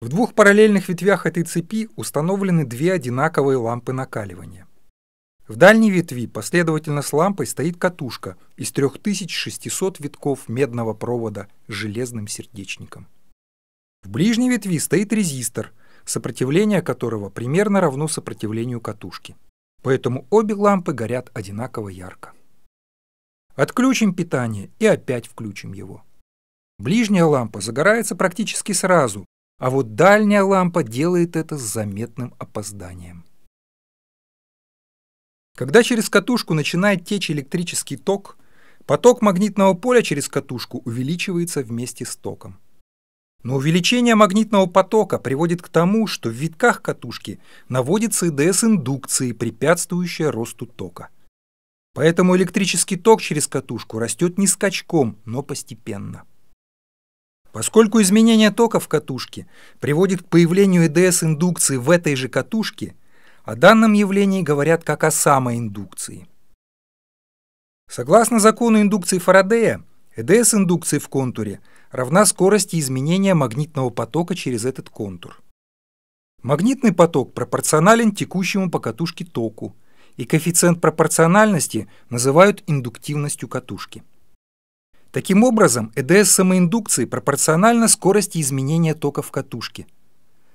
В двух параллельных ветвях этой цепи установлены две одинаковые лампы накаливания. В дальней ветви последовательно с лампой стоит катушка из 3600 витков медного провода с железным сердечником. В ближней ветви стоит резистор, сопротивление которого примерно равно сопротивлению катушки. Поэтому обе лампы горят одинаково ярко. Отключим питание и опять включим его. Ближняя лампа загорается практически сразу, а вот дальняя лампа делает это с заметным опозданием. Когда через катушку начинает течь электрический ток, поток магнитного поля через катушку увеличивается вместе с током. Но увеличение магнитного потока приводит к тому, что в витках катушки наводится ИДС индукции, препятствующая росту тока. Поэтому электрический ток через катушку растет не скачком, но постепенно. Поскольку изменение тока в катушке приводит к появлению ЭДС-индукции в этой же катушке, о данном явлении говорят как о самой индукции. Согласно закону индукции Фарадея, ЭДС индукции в контуре равна скорости изменения магнитного потока через этот контур. Магнитный поток пропорционален текущему по катушке току, и коэффициент пропорциональности называют индуктивностью катушки. Таким образом, ЭДС самоиндукции пропорциональна скорости изменения тока в катушке.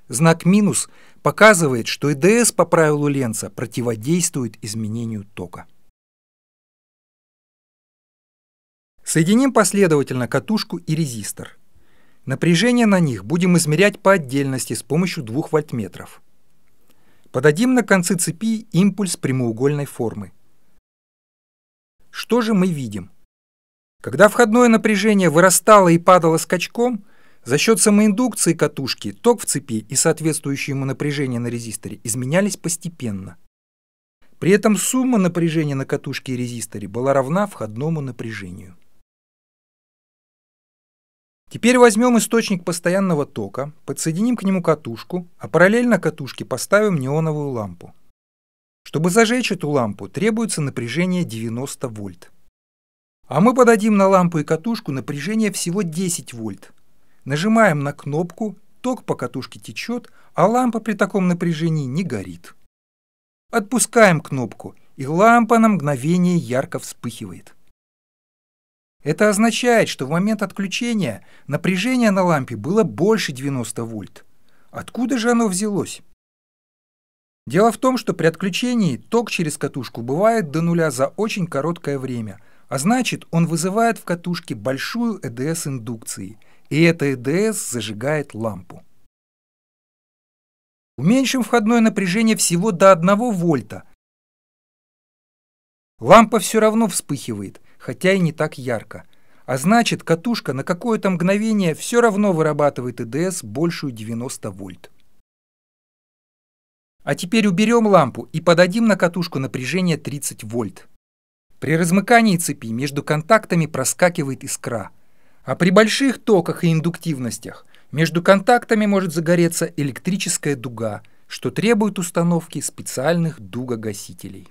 Знак «минус» показывает, что ЭДС по правилу Ленца противодействует изменению тока. Соединим последовательно катушку и резистор. Напряжение на них будем измерять по отдельности с помощью двух вольтметров. Подадим на концы цепи импульс прямоугольной формы. Что же мы видим? Когда входное напряжение вырастало и падало скачком, за счет самоиндукции катушки ток в цепи и соответствующее ему напряжение на резисторе изменялись постепенно. При этом сумма напряжения на катушке и резисторе была равна входному напряжению. Теперь возьмем источник постоянного тока, подсоединим к нему катушку, а параллельно катушке поставим неоновую лампу. Чтобы зажечь эту лампу, требуется напряжение 90 вольт. А мы подадим на лампу и катушку напряжение всего 10 вольт. Нажимаем на кнопку, ток по катушке течет, а лампа при таком напряжении не горит. Отпускаем кнопку, и лампа на мгновение ярко вспыхивает. Это означает, что в момент отключения напряжение на лампе было больше 90 вольт. Откуда же оно взялось? Дело в том, что при отключении ток через катушку бывает до нуля за очень короткое время – а значит, он вызывает в катушке большую ЭДС индукции, и эта ЭДС зажигает лампу. Уменьшим входное напряжение всего до 1 вольта. Лампа все равно вспыхивает, хотя и не так ярко. А значит, катушка на какое-то мгновение все равно вырабатывает ЭДС большую 90 вольт. А теперь уберем лампу и подадим на катушку напряжение 30 вольт. При размыкании цепи между контактами проскакивает искра, а при больших токах и индуктивностях между контактами может загореться электрическая дуга, что требует установки специальных дугогасителей.